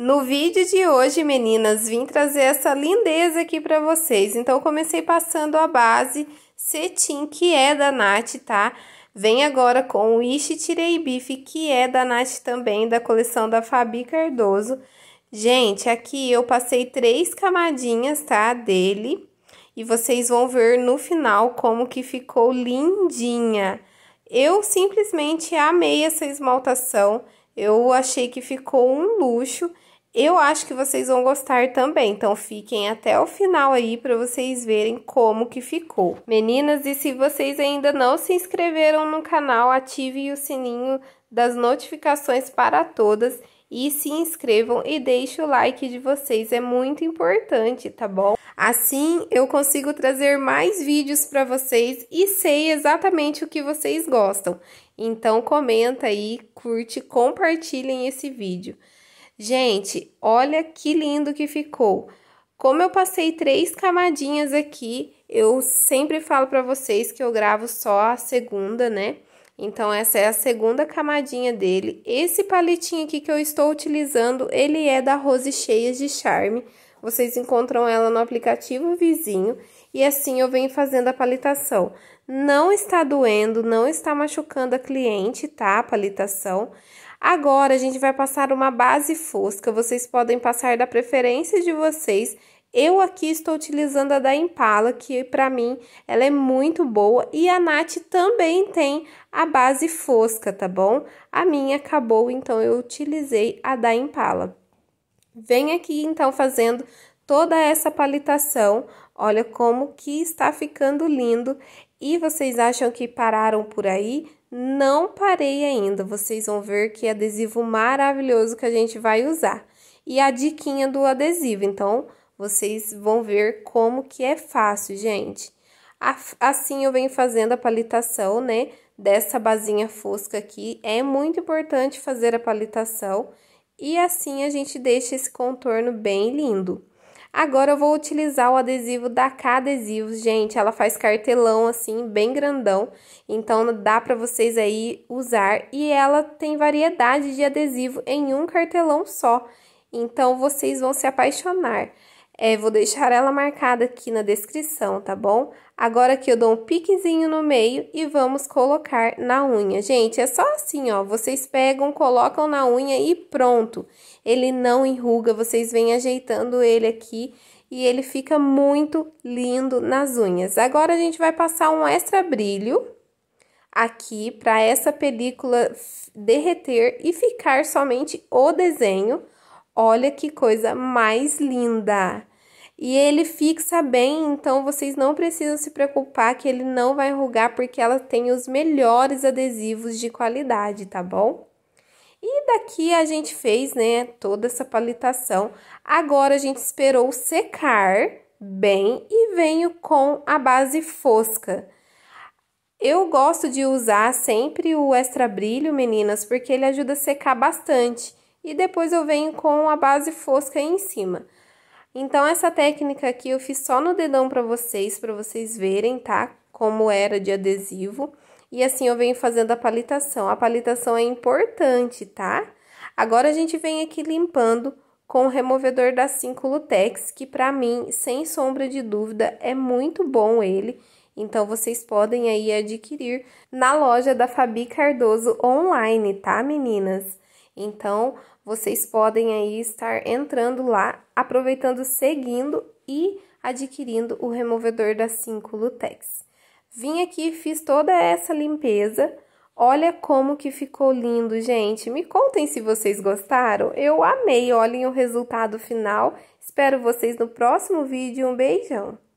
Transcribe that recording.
No vídeo de hoje, meninas, vim trazer essa lindeza aqui para vocês. Então, comecei passando a base cetim, que é da Nath, tá? Vem agora com o Ishi Bife, que é da Nath também, da coleção da Fabi Cardoso. Gente, aqui eu passei três camadinhas, tá, dele. E vocês vão ver no final como que ficou lindinha. Eu simplesmente amei essa esmaltação. Eu achei que ficou um luxo. Eu acho que vocês vão gostar também, então fiquem até o final aí para vocês verem como que ficou. Meninas, e se vocês ainda não se inscreveram no canal, ativem o sininho das notificações para todas e se inscrevam e deixem o like de vocês, é muito importante, tá bom? Assim eu consigo trazer mais vídeos para vocês e sei exatamente o que vocês gostam. Então comenta aí, curte, compartilhem esse vídeo. Gente, olha que lindo que ficou. Como eu passei três camadinhas aqui, eu sempre falo para vocês que eu gravo só a segunda, né? Então, essa é a segunda camadinha dele. Esse palitinho aqui que eu estou utilizando, ele é da Rose Cheias de Charme. Vocês encontram ela no aplicativo vizinho. E assim eu venho fazendo a palitação. Não está doendo, não está machucando a cliente, tá? A palitação. Agora a gente vai passar uma base fosca, vocês podem passar da preferência de vocês. Eu aqui estou utilizando a da Impala, que para mim ela é muito boa. E a Nath também tem a base fosca, tá bom? A minha acabou, então eu utilizei a da Impala. Vem aqui então fazendo toda essa palitação. Olha como que está ficando lindo e vocês acham que pararam por aí? Não parei ainda, vocês vão ver que adesivo maravilhoso que a gente vai usar. E a diquinha do adesivo, então vocês vão ver como que é fácil, gente. Assim eu venho fazendo a palitação, né, dessa basinha fosca aqui. É muito importante fazer a palitação e assim a gente deixa esse contorno bem lindo. Agora eu vou utilizar o adesivo da K Adesivos, gente, ela faz cartelão assim, bem grandão, então dá pra vocês aí usar. E ela tem variedade de adesivo em um cartelão só, então vocês vão se apaixonar. É, vou deixar ela marcada aqui na descrição, tá bom? Agora aqui eu dou um piquezinho no meio e vamos colocar na unha. Gente, é só assim, ó, vocês pegam, colocam na unha e pronto. Ele não enruga, vocês vêm ajeitando ele aqui e ele fica muito lindo nas unhas. Agora a gente vai passar um extra brilho aqui para essa película derreter e ficar somente o desenho. Olha que coisa mais linda! E ele fixa bem, então vocês não precisam se preocupar que ele não vai rugar, porque ela tem os melhores adesivos de qualidade, tá bom? E daqui a gente fez, né, toda essa palitação. Agora a gente esperou secar bem e venho com a base fosca. Eu gosto de usar sempre o extra brilho, meninas, porque ele ajuda a secar bastante. E depois eu venho com a base fosca em cima. Então, essa técnica aqui eu fiz só no dedão para vocês, para vocês verem, tá? Como era de adesivo. E assim eu venho fazendo a palitação. A palitação é importante, tá? Agora, a gente vem aqui limpando com o removedor da 5 Lutex, que para mim, sem sombra de dúvida, é muito bom ele. Então, vocês podem aí adquirir na loja da Fabi Cardoso online, tá, meninas? Então, vocês podem aí estar entrando lá, aproveitando, seguindo e adquirindo o removedor da 5 Lutex. Vim aqui, fiz toda essa limpeza. Olha como que ficou lindo, gente. Me contem se vocês gostaram. Eu amei. Olhem o resultado final. Espero vocês no próximo vídeo. Um beijão.